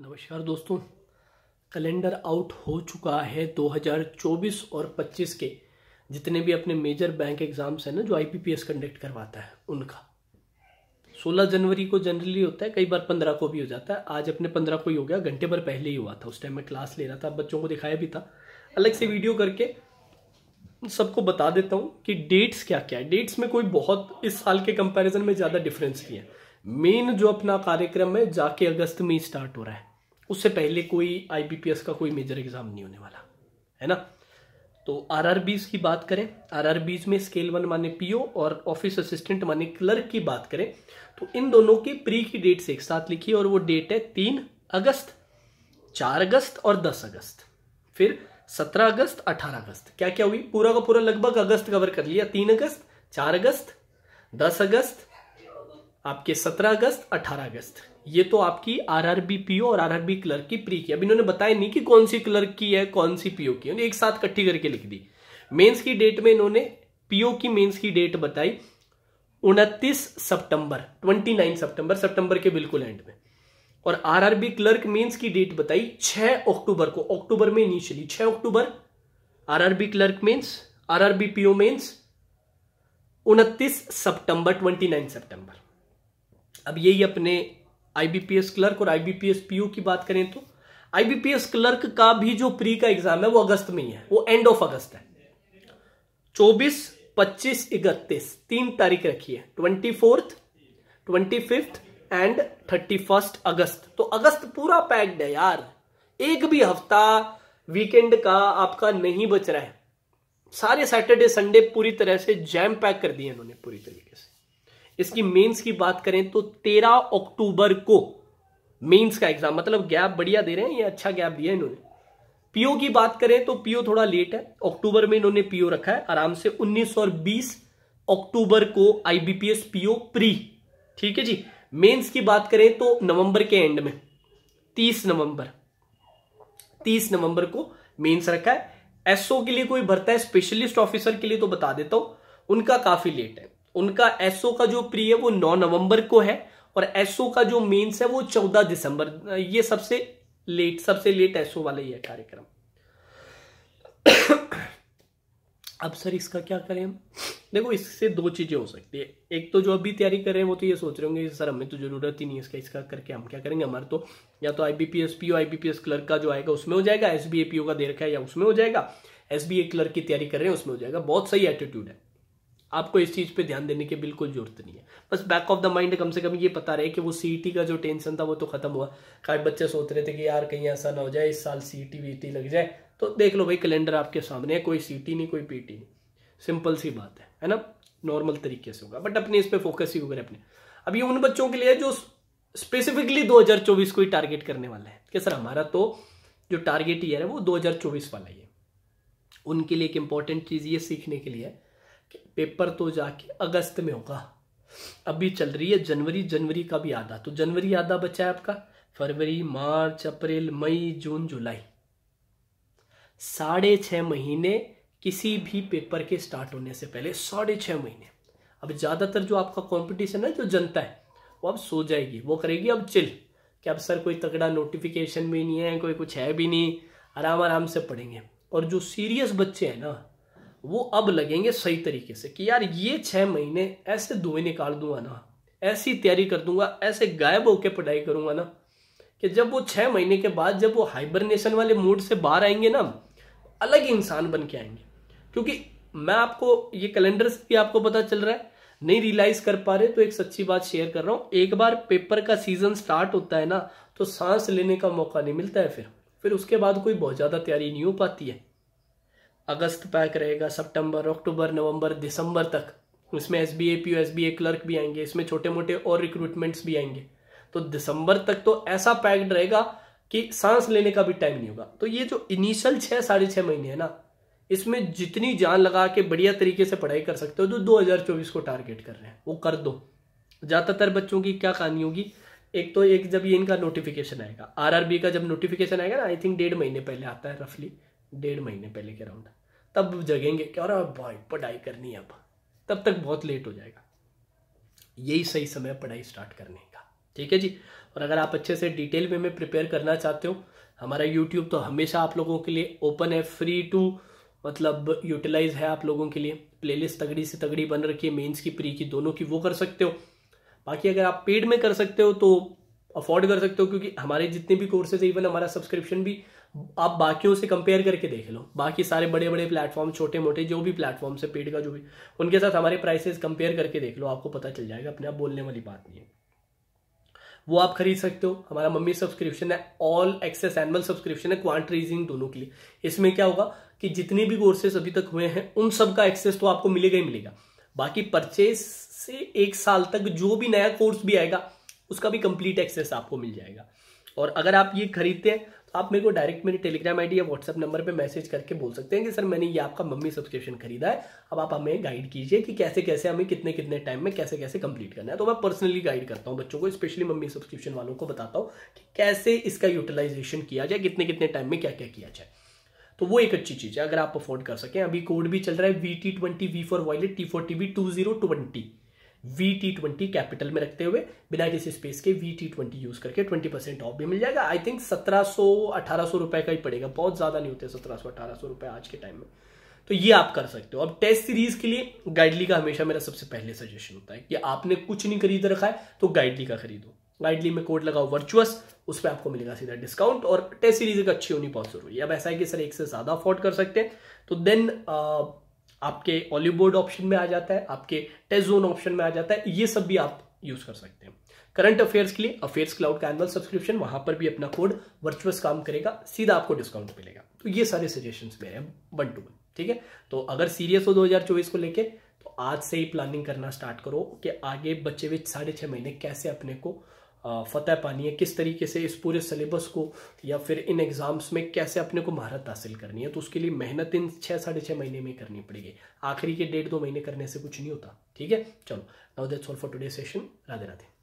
नमस्कार दोस्तों calendar out हो चुका है 2024 और 25 के जितने भी अपने मेजर बैंक एग्जाम्स हैं ना जो आईपीपीएस कंडक्ट करवाता है उनका 16 जनवरी को जनरली होता है कई बार 15 को भी हो जाता है आज अपने 15 को ही हो गया घंटे भर पहले ही हुआ था उस टाइम मैं क्लास ले रहा था बच्चों को दिखाया भी था अलग से वीडियो करके सबको बता देता हूँ कि डेट्स क्या क्या है डेट्स में कोई बहुत इस साल के कंपैरिजन में ज़्यादा डिफरेंस नहीं है मेन जो अपना कार्यक्रम है जाके अगस्त में स्टार्ट हो रहा है उससे पहले कोई आईबीपीएस का कोई मेजर एग्जाम नहीं होने वाला है ना तो आर की बात करें आर में स्केल वन माने पीओ और ऑफिस असिस्टेंट माने क्लर्क की बात करें तो इन दोनों के प्री की डेट्स एक साथ लिखी और वो डेट है तीन अगस्त चार अगस्त और दस अगस्त फिर सत्रह अगस्त अठारह अगस्त क्या क्या हुई पूरा का पूरा लगभग अगस्त कवर कर लिया तीन अगस्त चार अगस्त दस अगस्त आपके सत्रह अगस्त अठारह अगस्त ये तो आपकी आरआरबी पीओ और आरआरबी क्लर्क की प्री की अब इन्होंने बताया नहीं कि कौन सी क्लर्क की है कौन सी पीओ की एक साथ इकट्ठी करके लिख दी मेंस की डेट में इन्होंने पीओ की मेंस की डेट बताई उनतीस सितंबर ट्वेंटी सितंबर सितंबर के बिल्कुल एंड में और आरआरबी क्लर्क मेंस की डेट बताई 6 अक्टूबर को अक्टूबर में इनिशियली 6 अक्टूबर RRB clerk mains RRB PO mains 29 सितंबर 29 सितंबर अब यही अपने आईबीपीएस क्लर्क और आईबीपीएस पीओ की बात करें तो आईबीपीएस क्लर्क का भी जो प्री का एग्जाम है वो अगस्त में ही है वो एंड ऑफ अगस्त है 24, 25, इकतीस तीन तारीख रखी है twenty fourth twenty fifth and thirty first August तो अगस्त पूरा पैक्ड है यार एक भी हफ्ता वीकेंड का आपका नहीं बच रहा है सारे सैटरडे संडे पूरी तरह से जैम पैक कर दिए इन्होंने पूरी तरीके से इसकी मेंस की बात करें तो तेरह अक्टूबर को मेंस का एग्जाम मतलब गैप बढ़िया दे रहे हैं ये अच्छा गैप दिया इन्होंने पीओ की बात करें तो पीओ थोड़ा लेट है अक्टूबर में इन्होंने पीओ रखा है आराम से 19 और 20 अक्टूबर को आईबीपीएस पीओ प्री ठीक है जी मेंस की बात करें तो नवंबर के एंड में 30 नवंबर 30 नवंबर को मेंस रखा है एसओ के लिए कोई भरता है स्पेशलिस्ट ऑफिसर के लिए तो बता देता हूं उनका काफी लेट है उनका एसओ का जो प्री है वो 9 नवंबर को है और एसओ का जो मेंस है वो 14 दिसंबर ये सबसे लेट सबसे लेट एसओ वाला ही है कार्यक्रम अब सर इसका क्या करें हम देखो इससे दो चीज़ें हो सकती है एक तो जो अभी तैयारी कर रहे हैं वो तो ये सोच रहे होंगे सर हमें तो ज़रूरत ही नहीं इसका इसका करके हम क्या करेंगे हमारे तो या तो I B P S P O I B P S clerk का जो आएगा उसमें हो जाएगा S B A P O का दे रखा है या उसमें हो जाएगा एस बी ए क्लर्क की तैयारी कर रहे हैं उसमें हो जाएगा बहुत सही एटीट्यूड है आपको इस चीज़ पे ध्यान देने की बिल्कुल जरूरत नहीं है बस बैक ऑफ द माइंड कम से कम ये पता रहे कि वो सी e का जो टेंशन था वो तो खत्म हुआ काफ़ी बच्चे सोच रहे थे कि यार कहीं ऐसा ना हो जाए इस साल सी टी e e लग जाए तो देख लो भाई कैलेंडर आपके सामने है कोई सी नहीं कोई पीटी नहीं सिंपल सी बात है है ना नॉर्मल तरीके से होगा बट अपने इस पर फोकस ही करें अपने अब ये उन बच्चों के लिए जो स्पेसिफिकली 2024 को ही टारगेट करने वाला है क्या सर हमारा तो जो टारगेट ईयर है वो 2024 वाला ही है उनके लिए एक इंपॉर्टेंट चीज़ ये सीखने के लिए है कि पेपर तो जाके अगस्त में होगा अभी चल रही है जनवरी जनवरी का भी आधा तो जनवरी आधा बचा है आपका फरवरी मार्च अप्रैल मई जून जुलाई साढ़े छह महीने किसी भी पेपर के स्टार्ट होने से पहले साढ़े छः महीने अब ज़्यादातर जो आपका कंपटीशन है जो जनता है वो अब सो जाएगी वो करेगी अब चिल कि अब सर कोई तगड़ा नोटिफिकेशन भी नहीं है कोई कुछ है भी नहीं आराम आराम से पढ़ेंगे और जो सीरियस बच्चे हैं ना वो अब लगेंगे सही तरीके से कि यार ये छः महीने ऐसे धुएं निकाल दूंगा ना ऐसी तैयारी कर दूंगा ऐसे गायब होकर पढ़ाई करूंगा ना कि जब वो छः महीने के बाद जब वो हाइबरनेशन वाले मूड से बाहर आएंगे ना अलग इंसान बन के आएंगे क्योंकि मैं आपको ये कैलेंडर भी आपको पता चल रहा है नहीं रियलाइज कर पा रहे तो एक सच्ची बात शेयर कर रहा हूं एक बार पेपर का सीजन स्टार्ट होता है ना तो सांस लेने का मौका नहीं मिलता है फिर फिर उसके बाद कोई बहुत ज़्यादा तैयारी नहीं हो पाती है अगस्त पैक रहेगा सितंबर अक्टूबर नवंबर दिसंबर तक उसमें S B A P S B A clerk भी आएंगे इसमें छोटे मोटे और रिक्रूटमेंट्स भी आएंगे तो दिसंबर तक तो ऐसा पैक्ड रहेगा कि सांस लेने का भी टाइम नहीं होगा तो ये जो इनिशियल छह साढ़े छह महीने है ना इसमें जितनी जान लगा के बढ़िया तरीके से पढ़ाई कर सकते हो जो 2024 को टारगेट कर रहे हैं वो कर दो ज़्यादातर बच्चों की क्या कहानी होगी एक तो एक जब ये इनका नोटिफिकेशन आएगा आरआरबी का जब नोटिफिकेशन आएगा ना आई थिंक डेढ़ महीने पहले आता है रफली डेढ़ महीने पहले के राउंड तब जगेंगे क्या अरे भाई पढ़ाई करनी है अब तब तक बहुत लेट हो जाएगा यही सही समय पढ़ाई स्टार्ट करने का ठीक है जी और अगर आप अच्छे से डिटेल में में प्रिपेयर करना चाहते हो हमारा यूट्यूब तो हमेशा आप लोगों के लिए ओपन है फ्री टू मतलब यूटिलाइज है आप लोगों के लिए प्लेलिस्ट तगड़ी से तगड़ी बन रखी है मेंस की प्री की दोनों की वो कर सकते हो बाकी अगर आप पेड में कर सकते हो तो अफोर्ड कर सकते हो क्योंकि हमारे जितने भी कोर्सेज है इवन हमारा सब्सक्रिप्शन भी आप बाकियों से कंपेयर करके देख लो बाकी सारे बड़े बड़े प्लेटफॉर्म छोटे मोटे जो भी प्लेटफॉर्म से पेड का जो भी उनके साथ हमारे प्राइसेस कंपेयर करके देख लो आपको पता चल जाएगा अपने आप बोलने वाली बात नहीं है वो आप खरीद सकते हो हमारा मम्मी सब्सक्रिप्शन है ऑल एक्सेस एनुअल सब्सक्रिप्शन है क्वांट रीजिंग दोनों के लिए इसमें क्या होगा कि जितने भी कोर्सेस अभी तक हुए हैं उन सब का एक्सेस तो आपको मिलेगा ही मिलेगा बाकी परचेस से एक साल तक जो भी नया कोर्स भी आएगा उसका भी कंप्लीट एक्सेस आपको मिल जाएगा और अगर आप ये खरीदते हैं तो आप मेरे को डायरेक्ट मेरे टेलीग्राम आईडी या व्हाट्सएप नंबर पे मैसेज करके बोल सकते हैं कि सर मैंने ये आपका मम्मी सब्सक्रिप्शन खरीदा है अब आप हमें गाइड कीजिए कि कैसे कैसे हमें कितने कितने टाइम में कैसे कैसे कंप्लीट करना है तो मैं पर्सनली गाइड करता हूँ बच्चों को स्पेशली मम्मी सब्सक्रिप्शन वालों को बताता हूँ कि कैसे इसका यूटिलाइजेशन किया जाए कितने कितने टाइम में क्या क्या किया जाए तो वो एक अच्छी चीज़ है अगर आप अफोर्ड कर सकें अभी कोड भी चल रहा है V T twenty V for violet T four T B two zero twenty V T twenty capital में रखते हुए बिना किसी स्पेस के वी टी ट्वेंटी यूज करके ट्वेंटी परसेंट ऑफ भी मिल जाएगा आई थिंक सत्रह सौ अठारह सौ रुपए का ही पड़ेगा बहुत ज़्यादा नहीं होते सत्रह सौ अठारह सौ रुपए आज के टाइम में तो ये आप कर सकते हो अब टेस्ट सीरीज के लिए गाइडली का हमेशा मेरा सबसे पहले सजेशन होता है कि आपने कुछ नहीं खरीद रखा है तो गाइडली का खरीदो गाइडली में कोड लगाओ वर्चुअस उस पर आपको मिलेगा सीधा डिस्काउंट और टेस्ट सीरीज एक अच्छी होनी बहुत जरूरी है अब ऐसा है कि सर एक से ज़्यादा अफोर्ड कर सकते हैं तो देन आपके ऑलिव बोर्ड ऑप्शन में आ जाता है आपके टेस्ट जोन ऑप्शन में आ जाता है ये सब भी आप यूज कर सकते हैं करंट अफेयर्स के लिए अफेयर्स क्लाउड का एनुअल सब्सक्रिप्शन वहां पर भी अपना कोड वर्चुअस काम करेगा सीधा आपको डिस्काउंट मिलेगा तो ये सारे सजेशन मेरे हैं वन टू वन ठीक है तो अगर सीरियस हो 2024 को लेकर तो आज से ही प्लानिंग करना स्टार्ट करो कि आगे बच्चे हुए साढ़े छह महीने कैसे अपने को फतेह पानी है किस तरीके से इस पूरे सिलेबस को या फिर इन एग्ज़ाम्स में कैसे अपने को महारत हासिल करनी है तो उसके लिए मेहनत इन छः साढ़े छः महीने में करनी पड़ेगी आखिरी के डेढ़ दो महीने करने से कुछ नहीं होता ठीक है चलो now that's all for today session Radhe Radhe